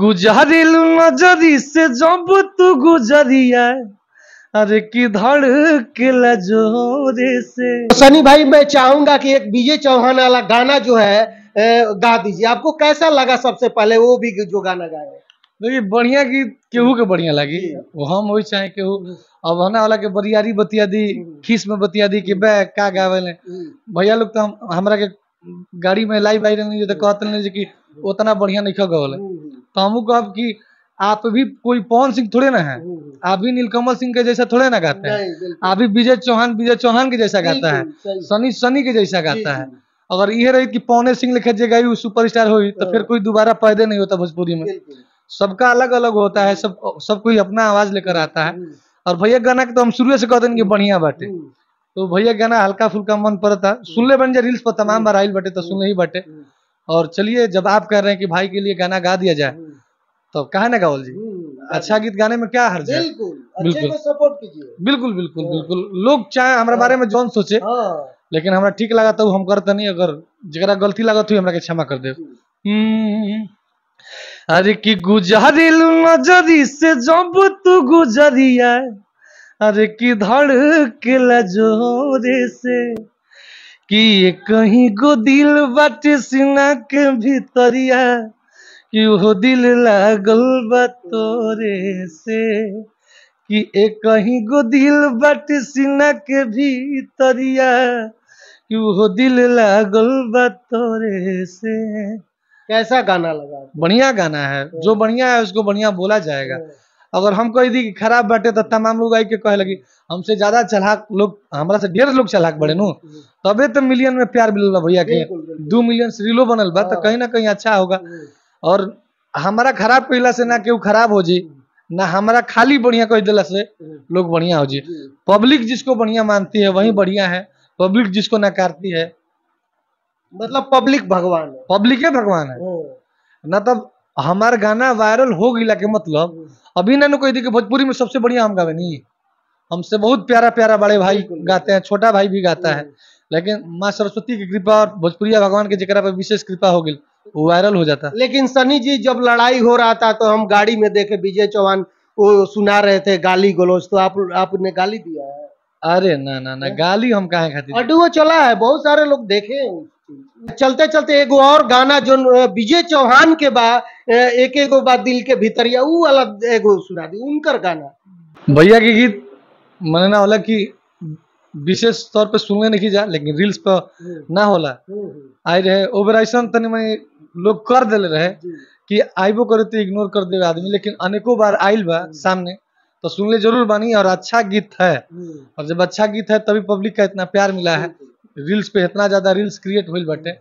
गुजारिल नजरी से जब तू गुजरिया अरे की धड़कला जोरे से सनी भाई मैं चाहूंगा कि एक विजय चौहान वाला गाना जो है गा दीजिए आपको कैसा लगा सबसे पहले वो भी जो गाना गाए देखिए बढ़िया की केहू के बढ़िया लगी वो हम वही चाहे केहू अब हना वाला के बरियारी बतिया दी खीस में बतिया दी कि बे का गावे भैया लोग तो हम हमारा के गाड़ी में लाइव आई रहने तो कहते कि उतना बढ़िया नहीं खा गए कामू को आपकी आप भी कोई पवन सिंह थोड़े ना है हम्म, हम्म। आप भी नीलकमल सिंह के जैसा थोड़े ना गाते हैं आप भी विजय चौहान विजय चौहान के जैसा गाता है सनी सनी के जैसा गाता है अगर ये रही कि पौने सिंह लिखा जे गई सुपर स्टार हुई तो फिर हाँ। कोई दोबारा पैदे नहीं होता भोजपुरी में सबका अलग अलग होता है सब सब कोई अपना आवाज लेकर आता है हम्म। और भैया गाना के तो हम शुरू से कह देंगे बढ़िया बाटे तो भैया गाना हल्का फुल्का मन पड़ता सुन ले बन जाए रील्स पर तमाम बार आइल बटे तो सुन ही बाटे और चलिए जब आप कह रहे हैं कि भाई के लिए गाना गा दिया जाए हम्म। तो कहा ना गाउल जी हम्म। अच्छा गीत गाने में क्या हर्ज है बिल्कुल बिल्कुल सपोर्ट कीजिए बिल्कुल बिल्कुल हाँ। बिल्कुल लोग चाहे हमारे बारे में जौन सोचे हाँ। लेकिन हमारा ठीक लगा तो हम करते नहीं अगर जरा गलती लगा तो हमारा क्षमा कर दे अरे कि गुजरिल नजरी से हम्म। जब तू गुजरिया अरे की धड़ के लजोरे से कि ये कहीं गो दिल बाटे सीना के भीतरिया कि हो दिल लागल बा तोरे से कि कहीं गो दिल बाटे सीना के भीतरिया कि हो दिल लागल बा तोरे से कैसा गाना लगा बढ़िया गाना है जो बढ़िया है उसको बढ़िया बोला जाएगा हाँ। अगर हम कह दी कि खराब बाटे तो तमाम लोग आई के कहे लगी हमसे ज्यादा चलाक लोग हमारा से ढेर लोग चलाक बड़े नु तबे तो मिलियन में प्यार मिलल भैया के दो मिलियन रीलो बनल बा तो हाँ। कहीं ना कहीं अच्छा होगा हाँ। और हमारा खराब कहला से ना क्यों खराब हो जी हाँ। ना हमारा खाली बढ़िया कह दिला से लोग बढ़िया हो जी पब्लिक जिसको बढ़िया मानती है वही बढ़िया है पब्लिक जिसको नकारती है मतलब पब्लिक भगवान है पब्लिक है भगवान है ना तब हमारा गाना वायरल हो गया के मतलब अभी ना कोई दी कि भोजपुरी में सबसे बढ़िया हम गावे नहीं हमसे बहुत प्यारा प्यारा बड़े भाई गाते हैं छोटा भाई भी गाता है लेकिन माँ सरस्वती की कृपा और भोजपुरिया भगवान के जरा पर विशेष कृपा हो गई वायरल हो जाता लेकिन सनी जी जब लड़ाई हो रहा था तो हम गाड़ी में देखे विजय चौहान वो सुना रहे थे गाली गलोज तो आप आपने गाली दिया है अरे ना ना ना हाँ। गाली हम कहा खाते ऑडियो चला है बहुत सारे लोग देखे चलते चलते एक और गाना जो विजय चौहान के बाद एक एक बात दिल के भीतरिया वो वाला एगो सुना दी उनकर गाना भैया के गीत मन ना होला कि विशेष तौर पे सुनने नहीं जा लेकिन रील्स पर हम्म। ना होला हम्म, हम्म। आई रहे ओवर ऐसा तनी मैं लोग कर दिले रहे कि आइबो करे तो इग्नोर कर दे आदमी लेकिन अनेकों बार आइल बा सामने तो ले जरूर बानी और अच्छा गीत है और जब अच्छा गीत है तभी पब्लिक का इतना प्यार मिला है रील्स पे इतना ज्यादा रील्स क्रिएट हुई बटे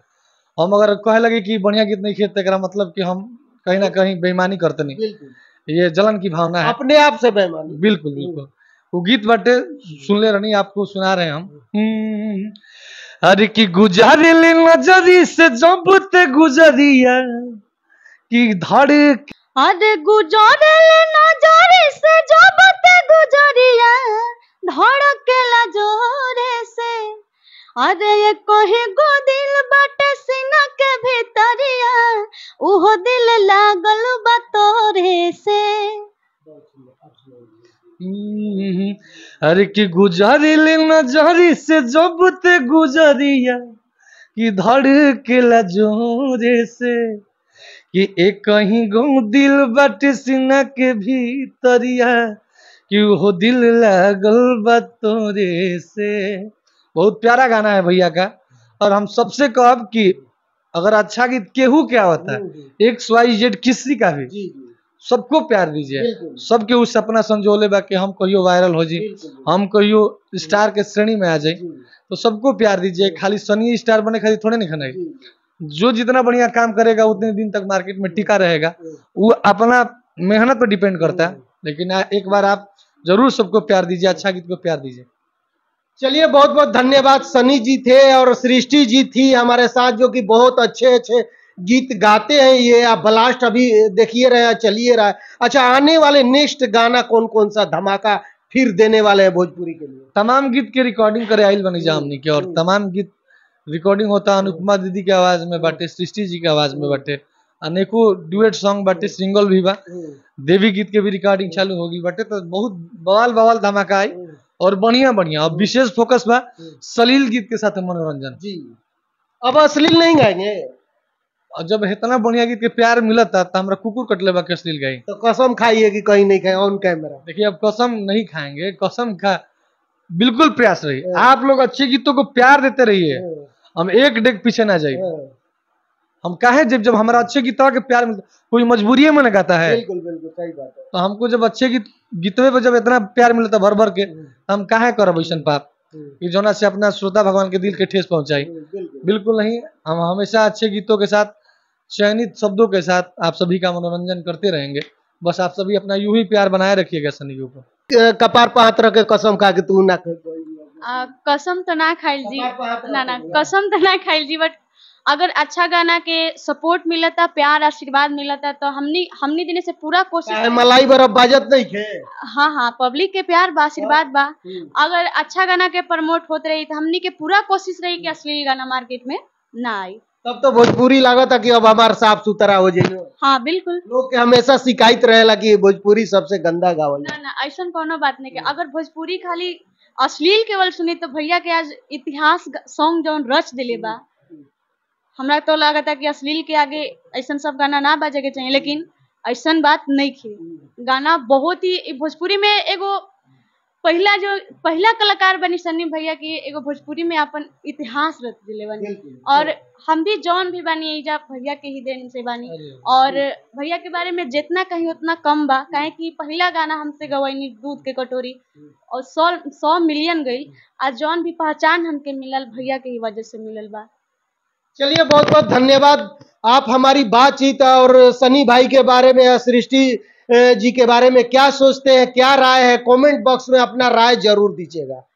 हम अगर कहे लगे कि बढ़िया गीत नहीं खेत मतलब कि हम कहीं ना कहीं बेईमानी करते नहीं ये जलन की भावना है अपने आप से बेईमानी बिल्कुल बिल्कुल वो गीत बटे सुन ले रही आपको सुना रहे हम अरे हम्म, की गुजारी नजरी से जब ते गुजरिया की धड़ अरे गुजारे नजरी से जो अरे हम्म, हम्म, हम्म। कि गुजारी लेना जारी से जब ते गुजरिया कि धड़केला जोरे से कि एक कहीं गो दिल बट सिना के भीतरिया कि वो दिल लगल बतोरे से बहुत प्यारा गाना है भैया का और हम सबसे कहब कि अगर अच्छा गीत केहू क्या होता है एक्स वाई जेड किसी का भी सबको प्यार दीजिए सबके उस सपना संजोले बा कि हम कहियो वायरल हो जी हम कहियो स्टार के श्रेणी में आ जाए तो सबको प्यार दीजिए खाली सनी स्टार बने खाली थोड़े नहीं खाना जो जितना बढ़िया काम करेगा उतने दिन तक मार्केट में टिका रहेगा वो अपना मेहनत पर डिपेंड करता है लेकिन एक बार आप जरूर सबको प्यार दीजिए अच्छा गीत को प्यार दीजिए चलिए बहुत बहुत धन्यवाद सनी जी थे और सृष्टि जी थी हमारे साथ जो कि बहुत अच्छे अच्छे गीत गाते हैं ये आप ब्लास्ट अभी देखिए रहे चलिए रहा है अच्छा आने वाले नेक्स्ट गाना कौन कौन सा धमाका फिर देने वाले हैं भोजपुरी के लिए तमाम गीत के रिकॉर्डिंग करे आयल बनी हमने के और हम्म। तमाम गीत रिकॉर्डिंग होता है अनुपमा दीदी के आवाज में बाटे सृष्टि जी के आवाज में बटे अनेको डुएट सॉन्ग बटे सिंगल हम्म। भी बा हम्म। देवी गीत के भी रिकॉर्डिंग चालू होगी बटे तो बहुत बवाल बवाल धमाका आई और बढ़िया बढ़िया और विशेष फोकस बा सलील गीत के साथ मनोरंजन जी अब अश्लील नहीं गाएंगे और जब इतना बढ़िया गीत के प्यार मिला था तो हमारा कुकुर कटले बा अश्लील गई तो कसम खाइए कि कहीं नहीं खाए ऑन कैमरा देखिए अब कसम नहीं खाएंगे कसम खा बिल्कुल प्रयास रही हाँ। आप लोग अच्छे गीतों को प्यार देते रहिए हाँ। हम एक डेग पीछे ना जाइए हाँ। हम कहे जब जब हमारा अच्छे गीत के प्यार मिलता कोई मजबूरी में ना गाता है बिल्कुल बिल्कुल सही बात है तो हमको जब अच्छे गीत गीतवे पे जब इतना प्यार मिलता भर भर के तो हम काहे करब ऐसा पाप कि जोना से अपना श्रोता भगवान के दिल के ठेस पहुंचाई बिल्कुल नहीं हम हमेशा अच्छे गीतों के साथ चयनित शब्दों के साथ आप सभी का मनोरंजन करते रहेंगे बस आप सभी अपना यू ही प्यार बनाए रखिएगा शनि के ऊपर कपार पात्र रखे कसम खा के तू ना कसम तो ना खाइल जी ना ना कसम तो ना खाइल जी बट अगर अच्छा गाना के सपोर्ट मिलता प्यार आशीर्वाद मिलता तो हमनी हमनी देने से पूरा कोशिश मलाई बरफ बाजत नहीं है हाँ हाँ पब्लिक के प्यार बा आशीर्वाद बा हाँ, हाँ, हाँ। अगर अच्छा गाना के प्रमोट होते रही तो हमनी के पूरा कोशिश रही कि अश्लील गाना मार्केट में ना आई तब तो भोजपुरी था कि अब हमार साफ सुथरा हो जाइयो हाँ बिल्कुल लोग के हमेशा शिकायत रहेला कि भोजपुरी सबसे गंदा गावल ना ना ऐसा कोनो बात नहीं के हम्म। अगर भोजपुरी खाली अश्लील केवल सुनी तो भैया के आज इतिहास सॉन्ग जो रच दिले बा हमारा हम्म। तो लगा था कि अश्लील के आगे ऐसा सब गाना ना बजे के चाहिए लेकिन ऐसा बात नहीं थी हम्म। गाना बहुत ही भोजपुरी में एगो पहला जो पहला कलाकार बनी सन्नी भैया की एगो भोजपुरी में अपन इतिहास रच दिले बनी और हम भी जौन भी बानी एजा भैया के ही देन से बनी और भैया के बारे में जितना कहीं उतना कम बा हम्म। काहे कि पहला गाना हमसे गवैनी दूध के कटोरी हम्म। और सौ सौ मिलियन गई हम्म। आज जौन भी पहचान हमके मिलल भैया के ही वजह से मिलल बा चलिए बहुत बहुत धन्यवाद आप हमारी बातचीत और सनी भाई के बारे में सृष्टि जी के बारे में क्या सोचते हैं क्या राय है कमेंट बॉक्स में अपना राय जरूर दीजिएगा